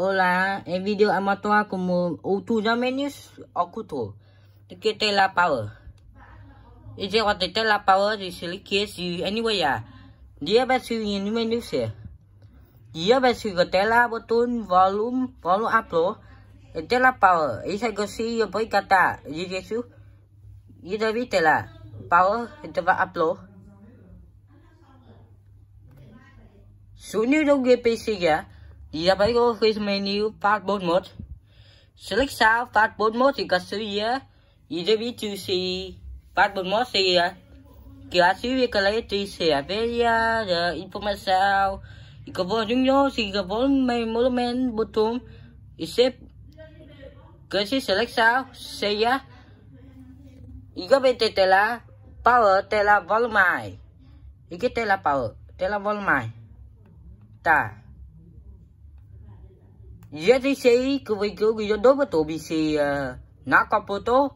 Hola, en video amateur como utilizamos oculto. Que te la power. Y te va a la power de si que si anyway ya. Dia ba si nhìn menu sẽ. E. Dia ba si có te la button volume volume up lo. E e te la power. Y se go si yo voy cata. Y de su. Y de vi te la power te va up lo. Sunu dong GPC ya. Iabago quiz menu part 41. Select sao part 41 thì có sự gì á? Idabi to see part 41 thì á. À, kiểu á sự việc lấy tùy sẽ về ya the information thì có vô chúng nhớ thì có vô mình mỗi men bút tùm xếp cứ select sao say ya Iga bên tê tê la power tê la volume cái tê la power tê la volume ta JTC cứ với cứ với đối với tổ bị xì nó có bô tô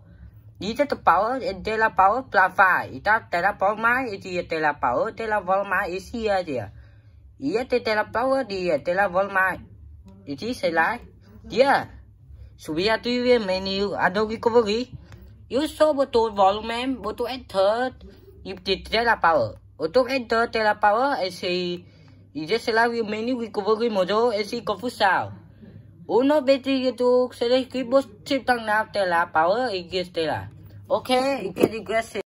đi tới tập bảo em tê là bảo là phải ta tê là bảo má ít thì tê là bảo tê là vợ má ít xì à gì ít tê tê là bảo đi tê là vợ má ít thì xài lại yeah subia tuy về menu adobe cover gì yếu số bộ tổ volume bộ tổ enter ít thì tê là bảo bộ tổ enter tê là bảo ấy xì ít sẽ là menu cover gì mà đó ấy xì có phút sao Uno beti itu sudah kibus ciptang nak telah power igis tela. Okay, ikut igis.